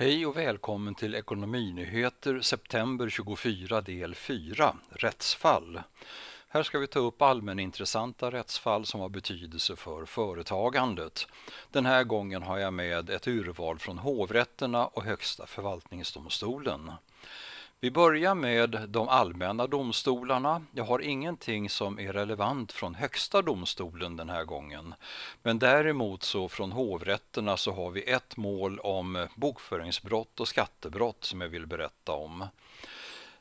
Hej och välkommen till Ekonominyheter september 24 del 4, Rättsfall. Här ska vi ta upp allmänintressanta rättsfall som har betydelse för företagandet. Den här gången har jag med ett urval från hovrätterna och Högsta förvaltningsdomstolen. Vi börjar med de allmänna domstolarna. Jag har ingenting som är relevant från Högsta domstolen den här gången. Men däremot så från hovrätterna så har vi ett mål om bokföringsbrott och skattebrott som jag vill berätta om.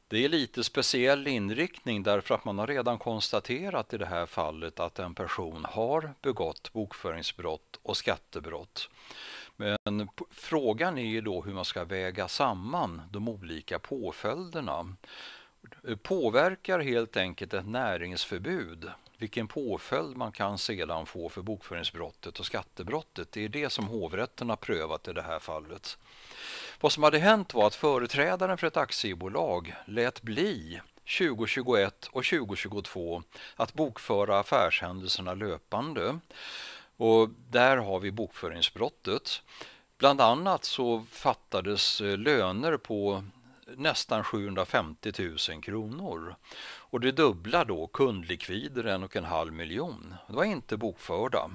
Det är lite speciell inriktning därför att man har redan konstaterat i det här fallet att en person har begått bokföringsbrott och skattebrott. Men frågan är ju då hur man ska väga samman de olika påföljderna. Påverkar helt enkelt ett näringsförbud vilken påföljd man kan sedan få för bokföringsbrottet och skattebrottet. Det är det som hovrätten har prövat i det här fallet. Vad som hade hänt var att företrädaren för ett aktiebolag lät bli 2021 och 2022 att bokföra affärshändelserna löpande och där har vi bokföringsbrottet. Bland annat så fattades eh, löner på nästan 750 000 kronor. Och det dubbla då kundlikvider, en och en halv miljon. Det var inte bokförda.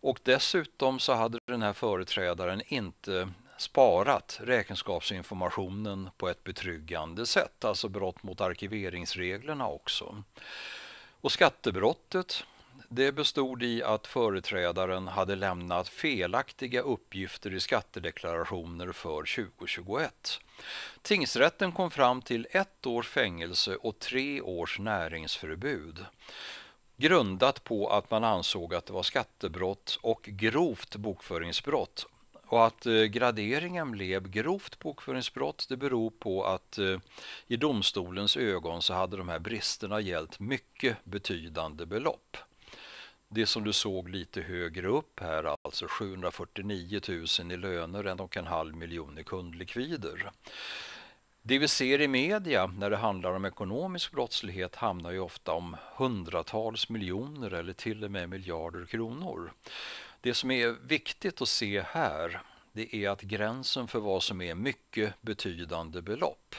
Och dessutom så hade den här företrädaren inte sparat räkenskapsinformationen på ett betryggande sätt, alltså brott mot arkiveringsreglerna också. Och skattebrottet, det bestod i att företrädaren hade lämnat felaktiga uppgifter i skattedeklarationer för 2021. Tingsrätten kom fram till ett års fängelse och tre års näringsförbud grundat på att man ansåg att det var skattebrott och grovt bokföringsbrott. Och att eh, graderingen blev grovt bokföringsbrott det beror på att eh, i domstolens ögon så hade de här bristerna gällt mycket betydande belopp det som du såg lite högre upp här, alltså 749 000 i löner, en och en halv miljon i kundlikvider. Det vi ser i media när det handlar om ekonomisk brottslighet hamnar ju ofta om hundratals miljoner eller till och med miljarder kronor. Det som är viktigt att se här det är att gränsen för vad som är mycket betydande belopp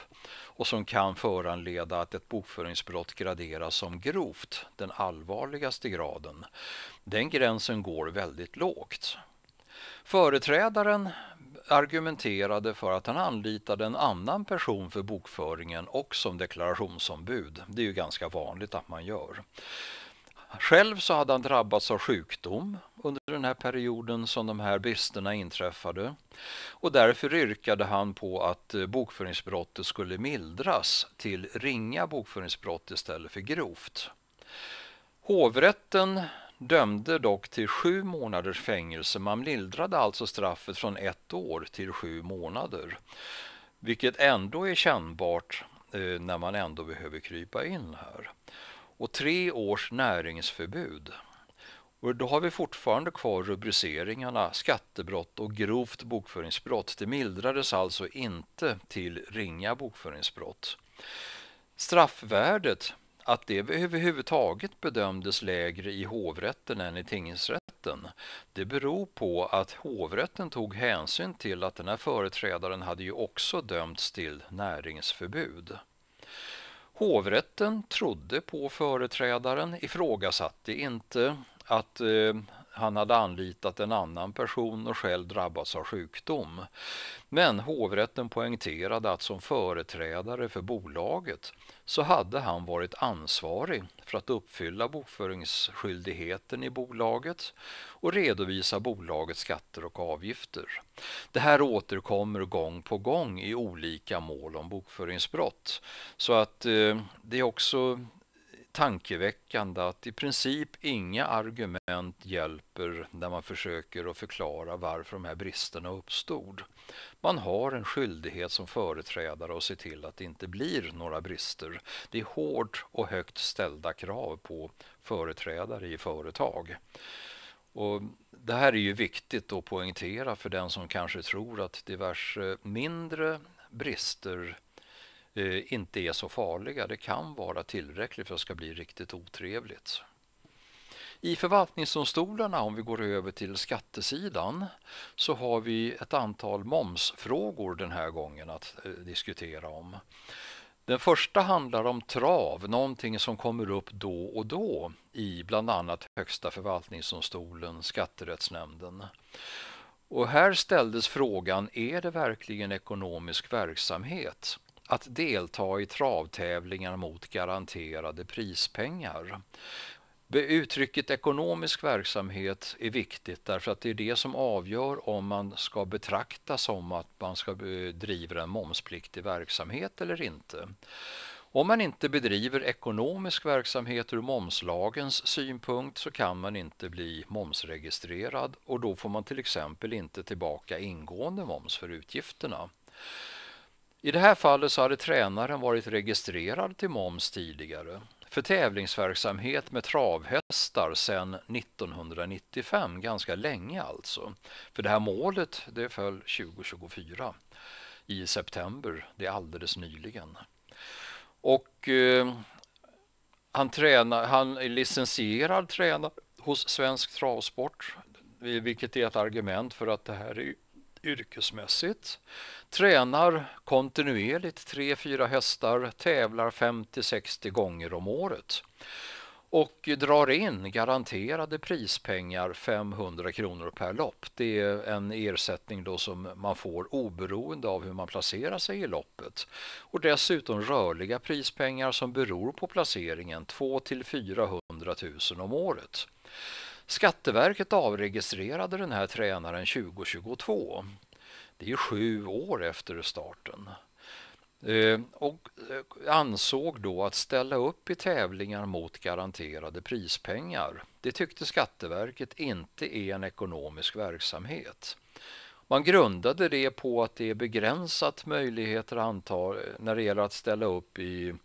och som kan föranleda att ett bokföringsbrott graderas som grovt, den allvarligaste graden. Den gränsen går väldigt lågt. Företrädaren argumenterade för att han anlitade en annan person för bokföringen och som deklarationsombud. Det är ju ganska vanligt att man gör. Själv så hade han drabbats av sjukdom under den här perioden som de här bristerna inträffade och därför yrkade han på att eh, bokföringsbrottet skulle mildras till ringa bokföringsbrott istället för grovt. Hovrätten dömde dock till sju månaders fängelse. Man mildrade alltså straffet från ett år till sju månader, vilket ändå är kännbart eh, när man ändå behöver krypa in här och tre års näringsförbud. Och då har vi fortfarande kvar rubriceringarna skattebrott och grovt bokföringsbrott. Det mildrades alltså inte till ringa bokföringsbrott. Straffvärdet, att det överhuvudtaget bedömdes lägre i hovrätten än i tingsrätten, det beror på att hovrätten tog hänsyn till att den här företrädaren hade ju också dömts till näringsförbud. Hovrätten trodde på företrädaren, ifrågasatte inte att eh, han hade anlitat en annan person och själv drabbats av sjukdom. Men hovrätten poängterade att som företrädare för bolaget så hade han varit ansvarig för att uppfylla bokföringsskyldigheten i bolaget och redovisa bolagets skatter och avgifter. Det här återkommer gång på gång i olika mål om bokföringsbrott så att eh, det är också tankeväckande att i princip inga argument hjälper när man försöker att förklara varför de här bristerna uppstod. Man har en skyldighet som företrädare att se till att det inte blir några brister. Det är hårt och högt ställda krav på företrädare i företag. Och det här är ju viktigt att poängtera för den som kanske tror att diverse mindre brister eh, inte är så farliga. Det kan vara tillräckligt för att det ska bli riktigt otrevligt. I förvaltningsdomstolarna, om vi går över till skattesidan, så har vi ett antal momsfrågor den här gången att eh, diskutera om. Den första handlar om trav, någonting som kommer upp då och då i bland annat Högsta förvaltningsdomstolen, Skatterättsnämnden. Och här ställdes frågan, är det verkligen ekonomisk verksamhet? att delta i travtävlingar mot garanterade prispengar. Uttrycket ekonomisk verksamhet är viktigt därför att det är det som avgör om man ska betraktas som att man ska eh, driver en momspliktig verksamhet eller inte. Om man inte bedriver ekonomisk verksamhet ur momslagens synpunkt så kan man inte bli momsregistrerad och då får man till exempel inte tillbaka ingående moms för utgifterna. I det här fallet så hade tränaren varit registrerad till moms tidigare för tävlingsverksamhet med travhästar sedan 1995, ganska länge alltså. För det här målet det föll 2024 i september, det är alldeles nyligen. Och eh, han, tränar, han är licensierad tränare hos Svensk Travsport, vilket är ett argument för att det här är yrkesmässigt, tränar kontinuerligt 3-4 hästar, tävlar 50-60 gånger om året och drar in garanterade prispengar 500 kronor per lopp. Det är en ersättning då som man får oberoende av hur man placerar sig i loppet. Och dessutom rörliga prispengar som beror på placeringen 2 till 400 000 om året. Skatteverket avregistrerade den här tränaren 2022. Det är sju år efter starten. Eh, och eh, ansåg då att ställa upp i tävlingar mot garanterade prispengar. Det tyckte Skatteverket inte är en ekonomisk verksamhet. Man grundade det på att det är begränsat möjligheter antar, eh, när det gäller att ställa upp i eh,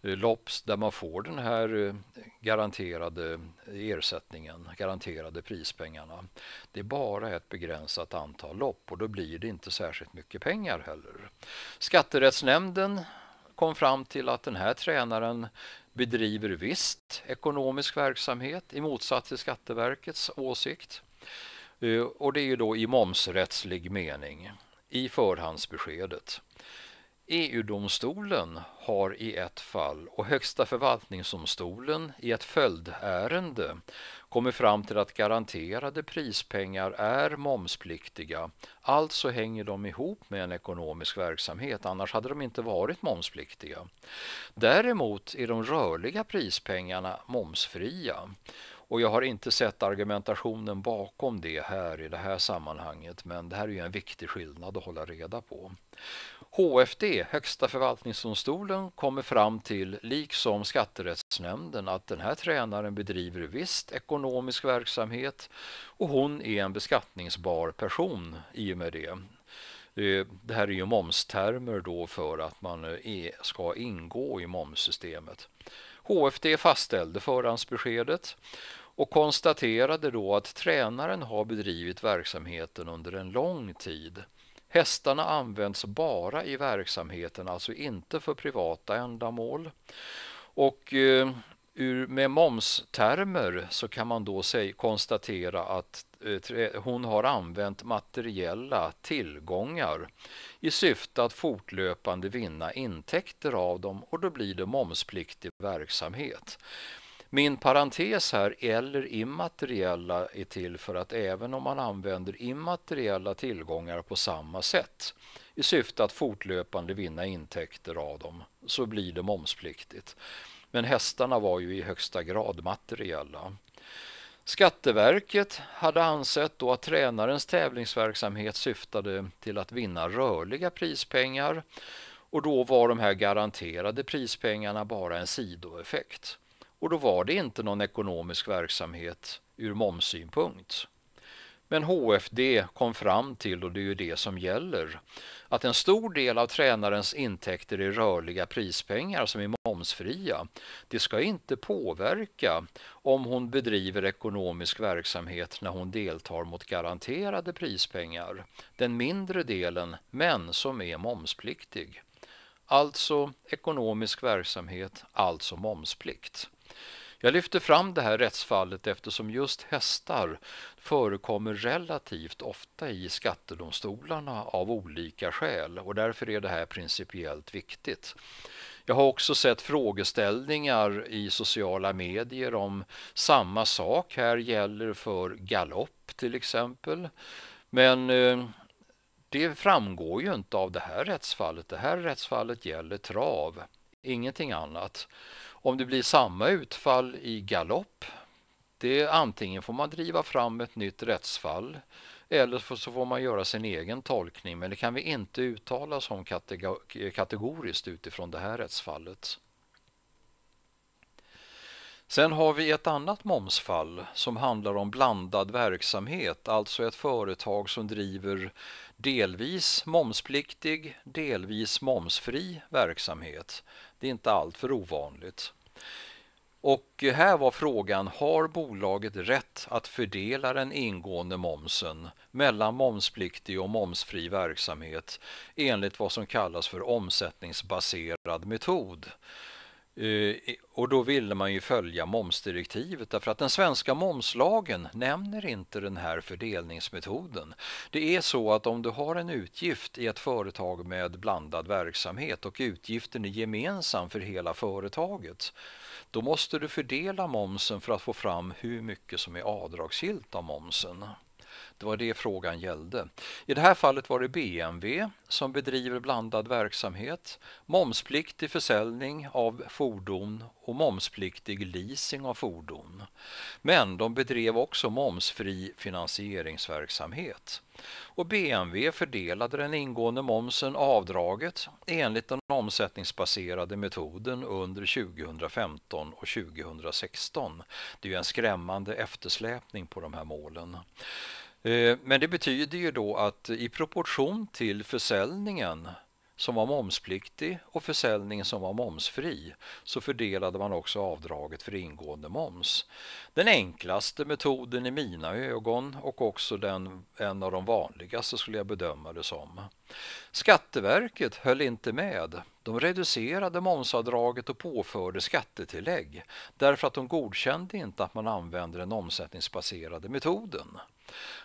LOPS där man får den här eh, garanterade ersättningen, garanterade prispengarna. Det är bara ett begränsat antal lopp och då blir det inte särskilt mycket pengar heller. Skatterättsnämnden kom fram till att den här tränaren bedriver visst ekonomisk verksamhet i motsats till Skatteverkets åsikt. Eh, och det är ju då i momsrättslig mening, i förhandsbeskedet. EU-domstolen har i ett fall och Högsta förvaltningsdomstolen i ett följdärende kommit fram till att garanterade prispengar är momspliktiga. Alltså hänger de ihop med en ekonomisk verksamhet, annars hade de inte varit momspliktiga. Däremot är de rörliga prispengarna momsfria och jag har inte sett argumentationen bakom det här i det här sammanhanget, men det här är ju en viktig skillnad att hålla reda på. HFD, Högsta förvaltningsdomstolen, kommer fram till, liksom skatterättsnämnden, att den här tränaren bedriver visst ekonomisk verksamhet och hon är en beskattningsbar person i och med det. Det här är ju momstermer då för att man eh, ska ingå i momssystemet. HFD fastställde förhandsbeskedet och konstaterade då att tränaren har bedrivit verksamheten under en lång tid. Hästarna används bara i verksamheten, alltså inte för privata ändamål. Och eh, med momstermer så kan man då konstatera att Eh, hon har använt materiella tillgångar i syfte att fortlöpande vinna intäkter av dem och då blir det momspliktig verksamhet. Min parentes här, eller immateriella, är till för att även om man använder immateriella tillgångar på samma sätt i syfte att fortlöpande vinna intäkter av dem så blir det momspliktigt. Men hästarna var ju i högsta grad materiella. Skatteverket hade ansett då att tränarens tävlingsverksamhet syftade till att vinna rörliga prispengar och då var de här garanterade prispengarna bara en sidoeffekt. Och då var det inte någon ekonomisk verksamhet ur momssynpunkt. Men HFD kom fram till, och det är ju det som gäller, att en stor del av tränarens intäkter är rörliga prispengar som är momsfria. Det ska inte påverka om hon bedriver ekonomisk verksamhet när hon deltar mot garanterade prispengar, den mindre delen, men som är momspliktig. Alltså ekonomisk verksamhet, alltså momsplikt. Jag lyfter fram det här rättsfallet eftersom just hästar förekommer relativt ofta i skattedomstolarna av olika skäl och därför är det här principiellt viktigt. Jag har också sett frågeställningar i sociala medier om samma sak här gäller för galopp till exempel. Men eh, det framgår ju inte av det här rättsfallet. Det här rättsfallet gäller trav, ingenting annat. Om det blir samma utfall i galopp, det antingen får man driva fram ett nytt rättsfall eller så får man göra sin egen tolkning men det kan vi inte uttala som kategoriskt utifrån det här rättsfallet. Sen har vi ett annat momsfall som handlar om blandad verksamhet, alltså ett företag som driver delvis momspliktig, delvis momsfri verksamhet. Det är inte alltför ovanligt. Och här var frågan, har bolaget rätt att fördela den ingående momsen mellan momspliktig och momsfri verksamhet enligt vad som kallas för omsättningsbaserad metod? Eh, och då ville man ju följa momsdirektivet därför att den svenska momslagen nämner inte den här fördelningsmetoden. Det är så att om du har en utgift i ett företag med blandad verksamhet och utgiften är gemensam för hela företaget, då måste du fördela momsen för att få fram hur mycket som är avdragsgillt av momsen. Det var det frågan gällde. I det här fallet var det BMW som bedriver blandad verksamhet, momspliktig försäljning av fordon och momspliktig leasing av fordon. Men de bedrev också momsfri finansieringsverksamhet. Och BMW fördelade den ingående momsen avdraget enligt den omsättningsbaserade metoden under 2015 och 2016. Det är en skrämmande eftersläpning på de här målen. Eh, men det betyder ju då att i proportion till försäljningen som var momspliktig och försäljningen som var momsfri så fördelade man också avdraget för ingående moms. Den enklaste metoden i mina ögon och också den, en av de vanligaste skulle jag bedöma det som. Skatteverket höll inte med. De reducerade momsavdraget och påförde skattetillägg därför att de godkände inte att man använde den omsättningsbaserade metoden.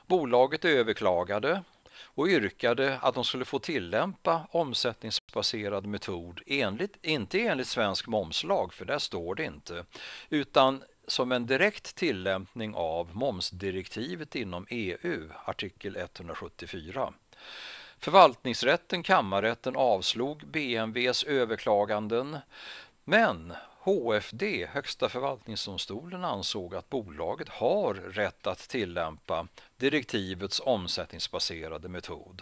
Bolaget överklagade och yrkade att de skulle få tillämpa omsättningsbaserad metod, enligt, inte enligt svensk momslag, för där står det inte, utan som en direkt tillämpning av momsdirektivet inom EU, artikel 174. Förvaltningsrätten, kammarrätten, avslog BMWs överklaganden men HFD, Högsta förvaltningsdomstolen, ansåg att bolaget har rätt att tillämpa direktivets omsättningsbaserade metod.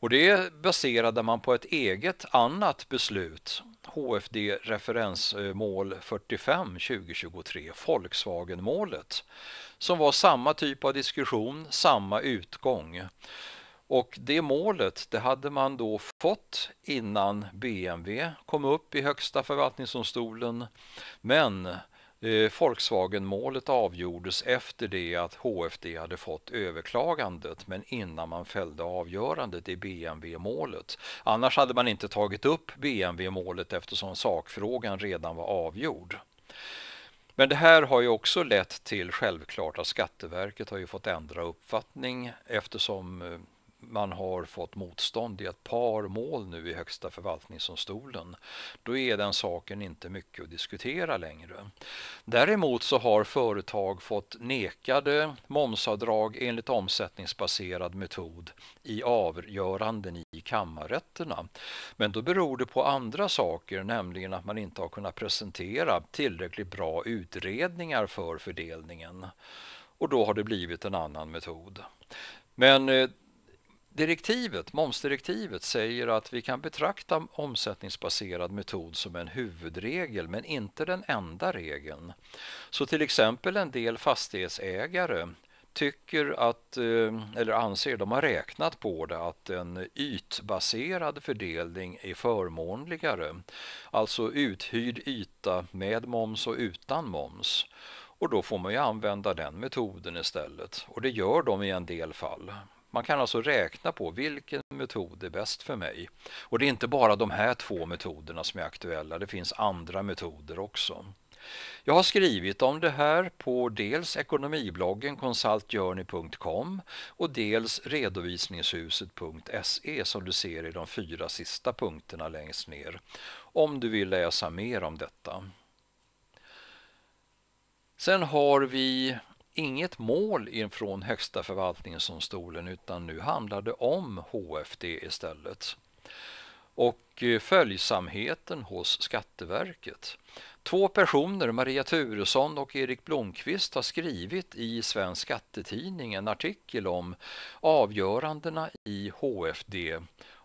Och det baserade man på ett eget annat beslut, HFD referensmål 45 2023, Volkswagenmålet, som var samma typ av diskussion, samma utgång. Och det målet det hade man då fått innan BMW kom upp i högsta förvaltningsdomstolen. Men eh, Volkswagen-målet avgjordes efter det att HFD hade fått överklagandet men innan man fällde avgörandet i BMW-målet. Annars hade man inte tagit upp BMW-målet eftersom sakfrågan redan var avgjord. Men det här har ju också lett till självklart att Skatteverket har ju fått ändra uppfattning eftersom eh, man har fått motstånd i ett par mål nu i Högsta förvaltningsdomstolen, då är den saken inte mycket att diskutera längre. Däremot så har företag fått nekade momsavdrag enligt omsättningsbaserad metod i avgöranden i kammarrätterna. Men då beror det på andra saker, nämligen att man inte har kunnat presentera tillräckligt bra utredningar för fördelningen och då har det blivit en annan metod. Men eh, Direktivet, momsdirektivet säger att vi kan betrakta omsättningsbaserad metod som en huvudregel men inte den enda regeln. Så till exempel en del fastighetsägare tycker att, eh, eller anser, de har räknat på det, att en ytbaserad fördelning är förmånligare. Alltså uthyrd yta med moms och utan moms. Och då får man ju använda den metoden istället och det gör de i en del fall. Man kan alltså räkna på vilken metod är bäst för mig. Och det är inte bara de här två metoderna som är aktuella, det finns andra metoder också. Jag har skrivit om det här på dels ekonomibloggen consultjourney.com och dels redovisningshuset.se som du ser i de fyra sista punkterna längst ner, om du vill läsa mer om detta. Sen har vi inget mål ifrån Högsta förvaltningsdomstolen utan nu handlar det om HFD istället. Och eh, följsamheten hos Skatteverket. Två personer, Maria Turesson och Erik Blomqvist, har skrivit i Svensk Skattetidning en artikel om avgörandena i HFD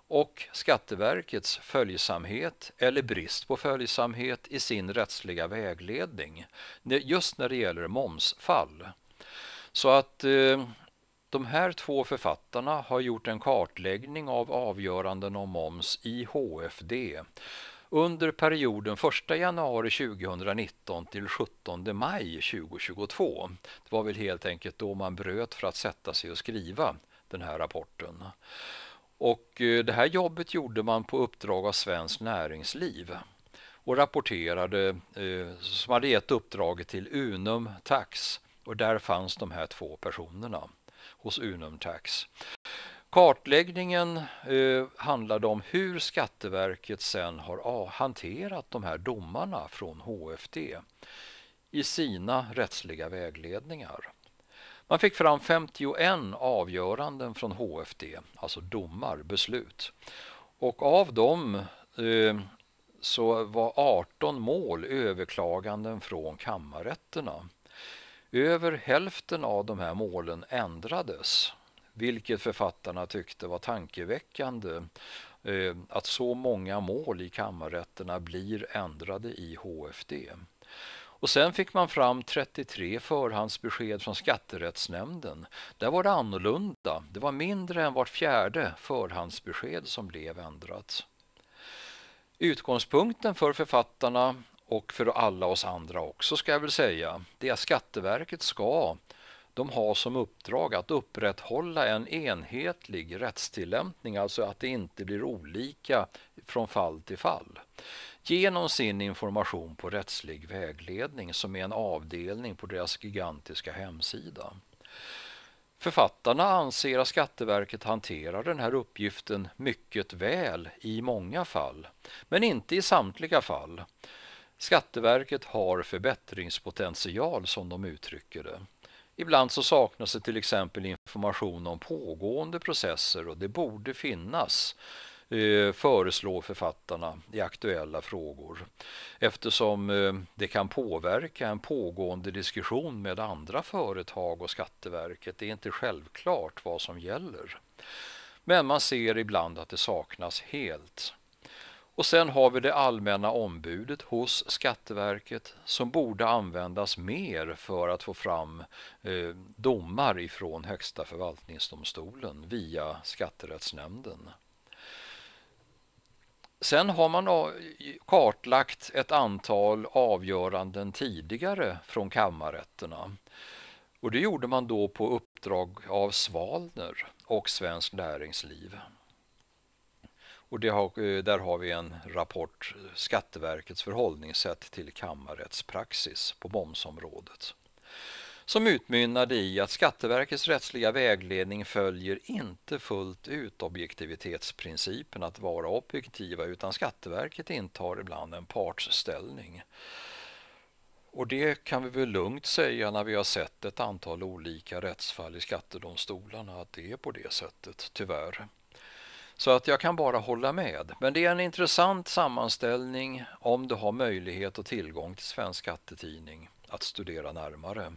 och Skatteverkets följsamhet eller brist på följsamhet i sin rättsliga vägledning just när det gäller momsfall. Så att eh, de här två författarna har gjort en kartläggning av avgöranden om moms i HFD under perioden 1 januari 2019 till 17 maj 2022. Det var väl helt enkelt då man bröt för att sätta sig och skriva den här rapporten. Och eh, det här jobbet gjorde man på uppdrag av Svenskt Näringsliv och rapporterade, eh, som hade gett uppdraget till Unum Tax och där fanns de här två personerna hos Unum Tax. Kartläggningen eh, handlade om hur Skatteverket sen har hanterat de här domarna från HFD i sina rättsliga vägledningar. Man fick fram 51 avgöranden från HFD, alltså domar, beslut. Och av dem eh, så var 18 mål överklaganden från kammarrätterna. Över hälften av de här målen ändrades, vilket författarna tyckte var tankeväckande eh, att så många mål i kammarrätterna blir ändrade i HFD. Och sen fick man fram 33 förhandsbesked från skatterättsnämnden. Där var det annorlunda. Det var mindre än vart fjärde förhandsbesked som blev ändrat. Utgångspunkten för författarna och för alla oss andra också ska jag väl säga, det är att Skatteverket ska de har som uppdrag att upprätthålla en enhetlig rättstillämpning, alltså att det inte blir olika från fall till fall. Genom sin information på rättslig vägledning som är en avdelning på deras gigantiska hemsida. Författarna anser att Skatteverket hanterar den här uppgiften mycket väl i många fall, men inte i samtliga fall. Skatteverket har förbättringspotential som de uttrycker det. Ibland så saknas det till exempel information om pågående processer och det borde finnas eh, föreslår författarna i aktuella frågor eftersom eh, det kan påverka en pågående diskussion med andra företag och Skatteverket. Det är inte självklart vad som gäller. Men man ser ibland att det saknas helt. Och sen har vi det allmänna ombudet hos Skatteverket som borde användas mer för att få fram eh, domar ifrån Högsta förvaltningsdomstolen via Skatterättsnämnden. Sen har man eh, kartlagt ett antal avgöranden tidigare från kammarrätterna. Och det gjorde man då på uppdrag av Svalner och Svenskt Näringsliv. Och har, eh, där har vi en rapport, Skatteverkets förhållningssätt till kammarrättspraxis på momsområdet som utmynnade i att Skatteverkets rättsliga vägledning följer inte fullt ut objektivitetsprincipen att vara objektiva utan Skatteverket intar ibland en partsställning. Och det kan vi väl lugnt säga när vi har sett ett antal olika rättsfall i skattedomstolarna att det är på det sättet, tyvärr. Så att jag kan bara hålla med. Men det är en intressant sammanställning om du har möjlighet och tillgång till Svensk skattetidning att studera närmare.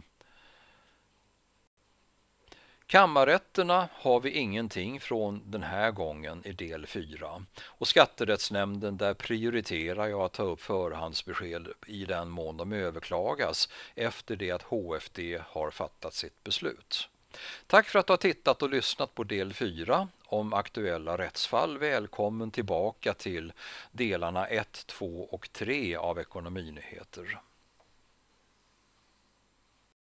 Kammarrätterna har vi ingenting från den här gången i del 4. Och skatterättsnämnden där prioriterar jag att ta upp förhandsbesked i den mån de överklagas efter det att HFD har fattat sitt beslut. Tack för att du har tittat och lyssnat på del 4 om aktuella rättsfall. Välkommen tillbaka till delarna 1, 2 och 3 av Ekonominyheter.